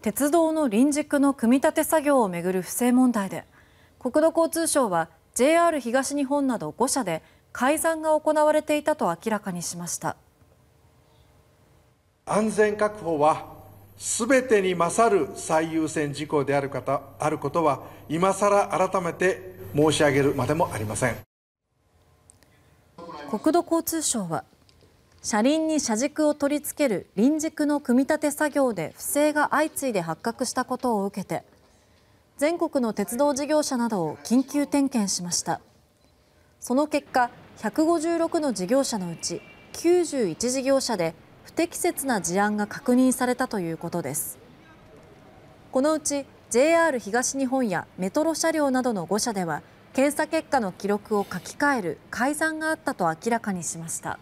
鉄道の臨時区の組み立て作業をめぐる不正問題で国土交通省は JR 東日本など5社で改ざんが行われていたと明らかにしました安全確保は全てに勝る最優先事項である方あることは今さら改めて申し上げるまでもありません国土交通省は車輪に車軸を取り付ける輪軸の組み立て作業で不正が相次いで発覚したことを受けて全国の鉄道事業者などを緊急点検しましたその結果156の事業者のうち91事業者で不適切な事案が確認されたということですこのうち JR 東日本やメトロ車両などの5社では検査結果の記録を書き換える改ざんがあったと明らかにしました。